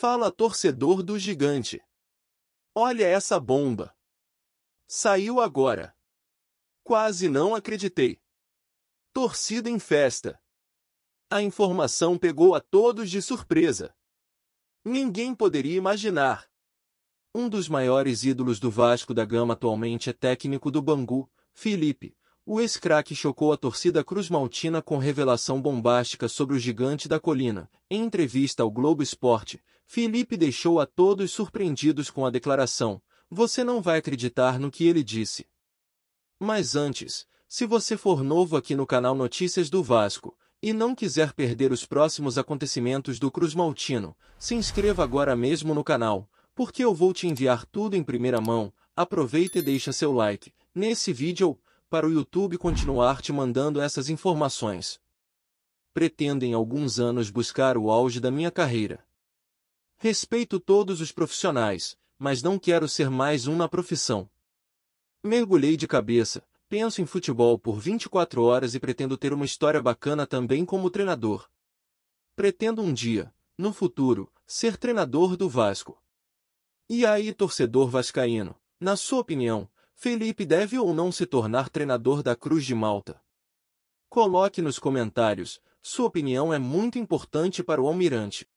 Fala torcedor do gigante. Olha essa bomba. Saiu agora. Quase não acreditei. Torcida em festa. A informação pegou a todos de surpresa. Ninguém poderia imaginar. Um dos maiores ídolos do Vasco da Gama atualmente é técnico do Bangu, Felipe, o ex-craque chocou a torcida cruzmaltina com revelação bombástica sobre o gigante da colina. Em entrevista ao Globo Esporte, Felipe deixou a todos surpreendidos com a declaração: Você não vai acreditar no que ele disse. Mas antes, se você for novo aqui no canal Notícias do Vasco e não quiser perder os próximos acontecimentos do Cruzmaltino, se inscreva agora mesmo no canal, porque eu vou te enviar tudo em primeira mão. Aproveita e deixa seu like nesse vídeo para o YouTube continuar te mandando essas informações. Pretendo em alguns anos buscar o auge da minha carreira. Respeito todos os profissionais, mas não quero ser mais um na profissão. Mergulhei de cabeça, penso em futebol por 24 horas e pretendo ter uma história bacana também como treinador. Pretendo um dia, no futuro, ser treinador do Vasco. E aí, torcedor vascaíno, na sua opinião, Felipe deve ou não se tornar treinador da Cruz de Malta? Coloque nos comentários, sua opinião é muito importante para o Almirante.